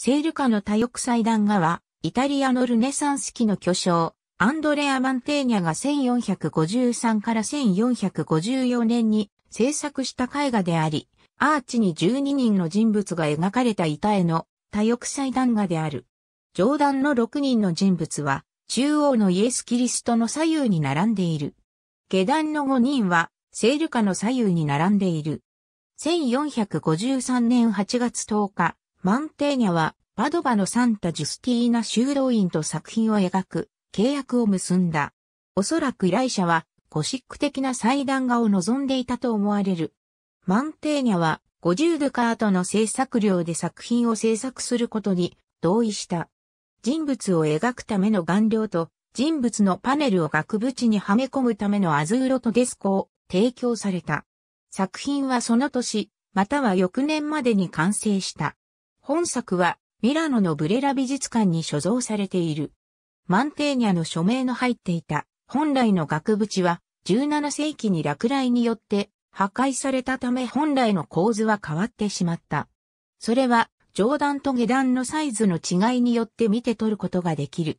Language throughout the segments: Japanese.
セールカの多翼祭壇画は、イタリアのルネサンス期の巨匠、アンドレア・マンテーニャが1453から1454年に制作した絵画であり、アーチに12人の人物が描かれた板絵の多翼祭壇画である。上段の6人の人物は、中央のイエス・キリストの左右に並んでいる。下段の5人は、セールカの左右に並んでいる。1453年8月10日、マンテーニャは、パドバのサンタ・ジュスティーナ修道院と作品を描く、契約を結んだ。おそらく依頼者は、ゴシック的な祭壇画を望んでいたと思われる。マンテーニャは、50ドカートの制作料で作品を制作することに同意した。人物を描くための顔料と、人物のパネルを額縁にはめ込むためのアズーロとデスコを提供された。作品はその年、または翌年までに完成した。本作はミラノのブレラ美術館に所蔵されている。マンテーニャの署名の入っていた本来の額縁は17世紀に落雷によって破壊されたため本来の構図は変わってしまった。それは上段と下段のサイズの違いによって見て取ることができる。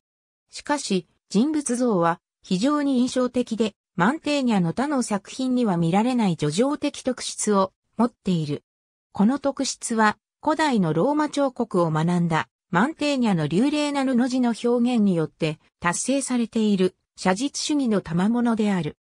しかし人物像は非常に印象的でマンテーニャの他の作品には見られない叙情的特質を持っている。この特質は古代のローマ彫刻を学んだマンテーニャの流麗な布地の表現によって達成されている写実主義の賜物である。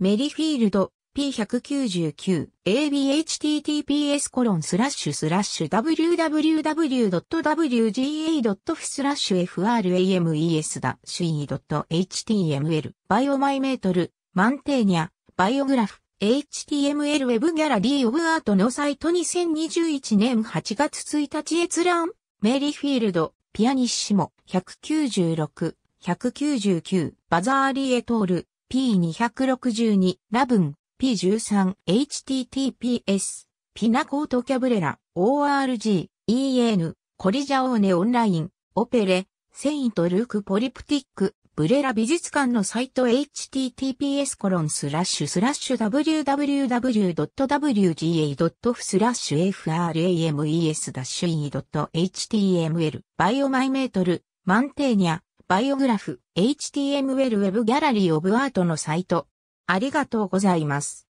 メリフィールド P199 abhttps コロンスラッシュスラッシュ www.wga.f スラッシュ frames だ ce.html バイオマイメートルマンテーニャバイオグラフ HTML Web Gallery of Art のサイト2021年8月1日閲覧、メリーフィールド、ピアニッシモ、196、199、バザーリエトール、P262、ラブン、P13、HTTPS、ピナコートキャブレラ、ORG、EN、コリジャオーネオンライン、オペレ、セイントルークポリプティック、ブレラ美術館のサイト https コロンスラッシュスラッシュ www.wga.f スラッシュ frames-e.html バイオマイメートルマンテーニャバイオグラフ HTML ウェブギャラリーオブアートのサイトありがとうございます。